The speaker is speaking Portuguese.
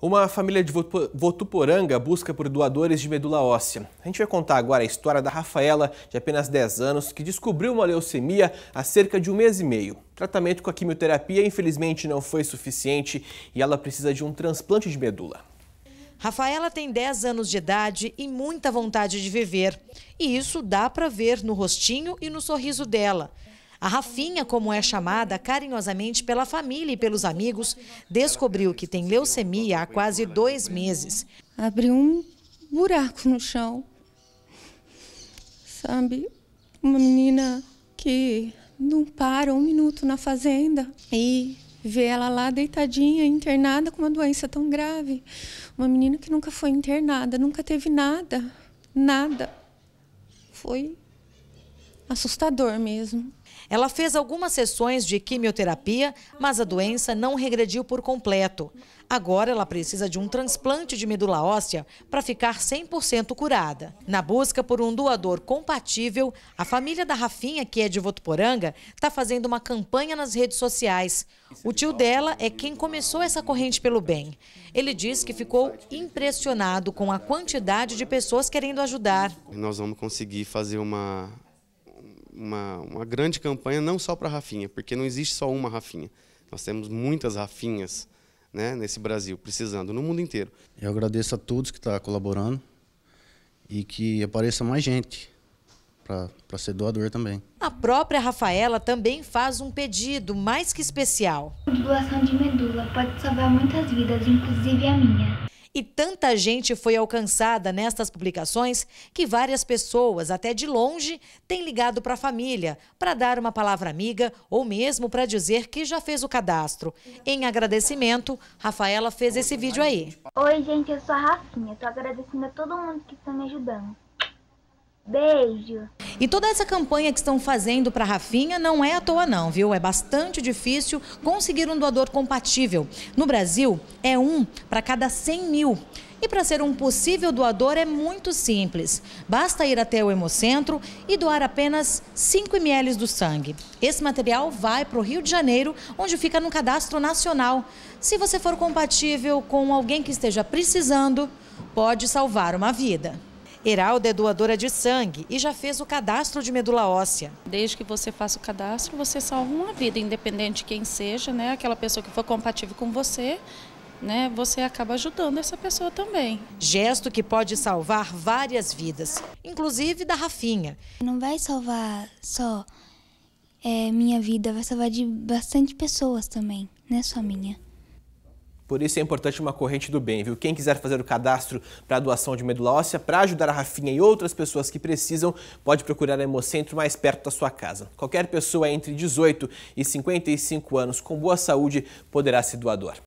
Uma família de Votuporanga busca por doadores de medula óssea. A gente vai contar agora a história da Rafaela, de apenas 10 anos, que descobriu uma leucemia há cerca de um mês e meio. O tratamento com a quimioterapia, infelizmente, não foi suficiente e ela precisa de um transplante de medula. Rafaela tem 10 anos de idade e muita vontade de viver. E isso dá para ver no rostinho e no sorriso dela. A Rafinha, como é chamada carinhosamente pela família e pelos amigos, descobriu que tem leucemia há quase dois meses. Abriu um buraco no chão, sabe? Uma menina que não para um minuto na fazenda e vê ela lá deitadinha, internada com uma doença tão grave. Uma menina que nunca foi internada, nunca teve nada, nada. Foi assustador mesmo. Ela fez algumas sessões de quimioterapia, mas a doença não regrediu por completo. Agora ela precisa de um transplante de medula óssea para ficar 100% curada. Na busca por um doador compatível, a família da Rafinha, que é de Votuporanga, está fazendo uma campanha nas redes sociais. O tio dela é quem começou essa corrente pelo bem. Ele diz que ficou impressionado com a quantidade de pessoas querendo ajudar. Nós vamos conseguir fazer uma uma, uma grande campanha não só para Rafinha, porque não existe só uma Rafinha. Nós temos muitas Rafinhas né, nesse Brasil, precisando, no mundo inteiro. Eu agradeço a todos que estão tá colaborando e que apareça mais gente para ser doador também. A própria Rafaela também faz um pedido mais que especial. Doação de medula pode salvar muitas vidas, inclusive a minha. E tanta gente foi alcançada nestas publicações que várias pessoas, até de longe, têm ligado para a família para dar uma palavra amiga ou mesmo para dizer que já fez o cadastro. Em agradecimento, Rafaela fez esse vídeo aí. Oi, gente, eu sou a Rafinha. Estou agradecendo a todo mundo que está me ajudando. Beijo. E toda essa campanha que estão fazendo para Rafinha não é à toa não, viu? É bastante difícil conseguir um doador compatível. No Brasil, é um para cada 100 mil. E para ser um possível doador é muito simples. Basta ir até o Hemocentro e doar apenas 5 ml do sangue. Esse material vai para o Rio de Janeiro, onde fica no cadastro nacional. Se você for compatível com alguém que esteja precisando, pode salvar uma vida. Heralda é doadora de sangue e já fez o cadastro de medula óssea. Desde que você faça o cadastro, você salva uma vida, independente de quem seja, né? Aquela pessoa que for compatível com você, né? Você acaba ajudando essa pessoa também. Gesto que pode salvar várias vidas, inclusive da Rafinha. Não vai salvar só é, minha vida, vai salvar de bastante pessoas também, não é só minha. Por isso é importante uma corrente do bem, viu? Quem quiser fazer o cadastro para doação de medula óssea, para ajudar a Rafinha e outras pessoas que precisam, pode procurar a Hemocentro mais perto da sua casa. Qualquer pessoa entre 18 e 55 anos com boa saúde poderá ser doador.